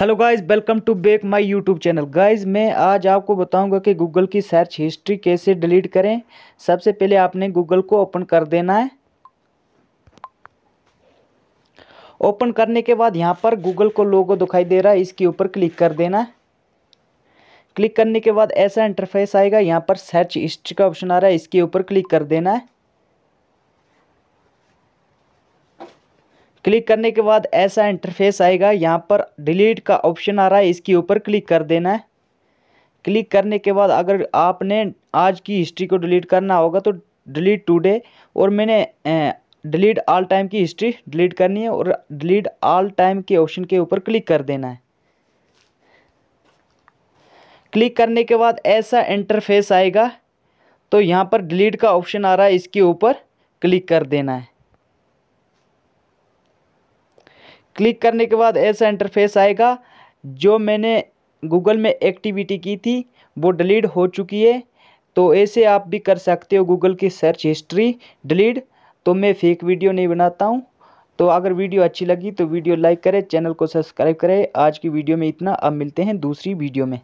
hello guys welcome to back my YouTube channel guys मैं आज आपको बताऊंगा कि गूगल की सर्च हिस्ट्री कैसे डिलीट करें सबसे पहले आपने गूगल को ओपन कर देना है ओपन करने के बाद यहां पर गूगल को लोगो दिखाई दे रहा है इसके ऊपर क्लिक कर देना है क्लिक करने के बाद ऐसा इंटरफेस आएगा यहाँ पर सर्च हिस्ट्री का ऑप्शन आ रहा है इसके ऊपर क्लिक कर देना है क्लिक करने के बाद ऐसा इंटरफेस आएगा यहाँ पर डिलीट का ऑप्शन आ रहा है इसके ऊपर क्लिक कर देना है क्लिक करने के बाद अगर आपने आज की हिस्ट्री को डिलीट करना होगा तो डिलीट टुडे और मैंने डिलीट आल टाइम की हिस्ट्री डिलीट करनी है और डिलीट आल टाइम के ऑप्शन के ऊपर क्लिक कर देना है क्लिक करने के बाद ऐसा इंटरफेस आएगा तो यहाँ पर डिलीट का ऑप्शन आ रहा है इसके ऊपर क्लिक कर देना है क्लिक करने के बाद ऐसा इंटरफेस आएगा जो मैंने गूगल में एक्टिविटी की थी वो डिलीट हो चुकी है तो ऐसे आप भी कर सकते हो गूगल की सर्च हिस्ट्री डिलीट तो मैं फेक वीडियो नहीं बनाता हूँ तो अगर वीडियो अच्छी लगी तो वीडियो लाइक करें चैनल को सब्सक्राइब करें आज की वीडियो में इतना अब मिलते हैं दूसरी वीडियो में